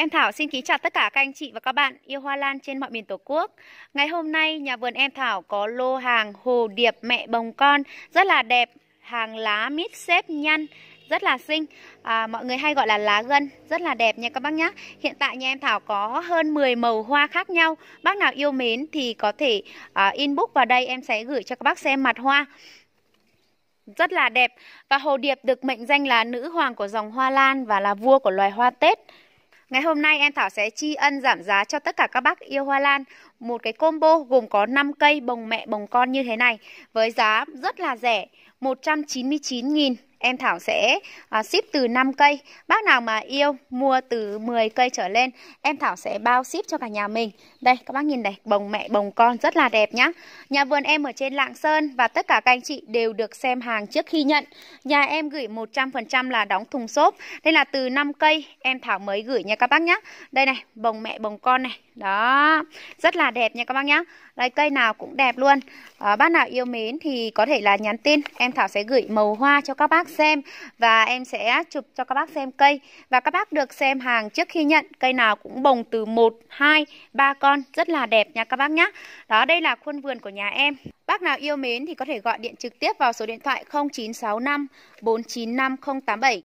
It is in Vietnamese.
Em Thảo xin kính chào tất cả các anh chị và các bạn yêu hoa lan trên mọi miền Tổ quốc. Ngày hôm nay, nhà vườn Em Thảo có lô hàng hồ điệp mẹ bồng con rất là đẹp, hàng lá mít xếp nhăn rất là xinh à, Mọi người hay gọi là lá gân Rất là đẹp nha các bác nhá. Hiện tại nhà em Thảo có hơn 10 màu hoa khác nhau Bác nào yêu mến thì có thể à, inbox vào đây Em sẽ gửi cho các bác xem mặt hoa rất là đẹp và hồ điệp được mệnh danh là nữ hoàng của dòng hoa lan và là vua của loài hoa Tết. Ngày hôm nay em Thảo sẽ tri ân giảm giá cho tất cả các bác yêu hoa lan một cái combo gồm có 5 cây bồng mẹ bồng con như thế này với giá rất là rẻ 199 000 em Thảo sẽ uh, ship từ 5 cây. Bác nào mà yêu mua từ 10 cây trở lên, em Thảo sẽ bao ship cho cả nhà mình. Đây, các bác nhìn này, bồng mẹ bồng con rất là đẹp nhá. Nhà vườn em ở trên Lạng Sơn và tất cả các anh chị đều được xem hàng trước khi nhận. Nhà em gửi 100% là đóng thùng xốp. Đây là từ 5 cây em Thảo mới gửi nha các bác nhá. Đây này, bồng mẹ bồng con này. Đó, rất là đẹp nha các bác nhá. Đây cây nào cũng đẹp luôn. À, bác nào yêu mến thì có thể là nhắn tin, em Thảo sẽ gửi màu hoa cho các bác xem và em sẽ chụp cho các bác xem cây và các bác được xem hàng trước khi nhận cây nào cũng bồng từ 1, 2, 3 con rất là đẹp nha các bác nhé đó đây là khuôn vườn của nhà em Bác nào yêu mến thì có thể gọi điện trực tiếp vào số điện thoại 0965 495 087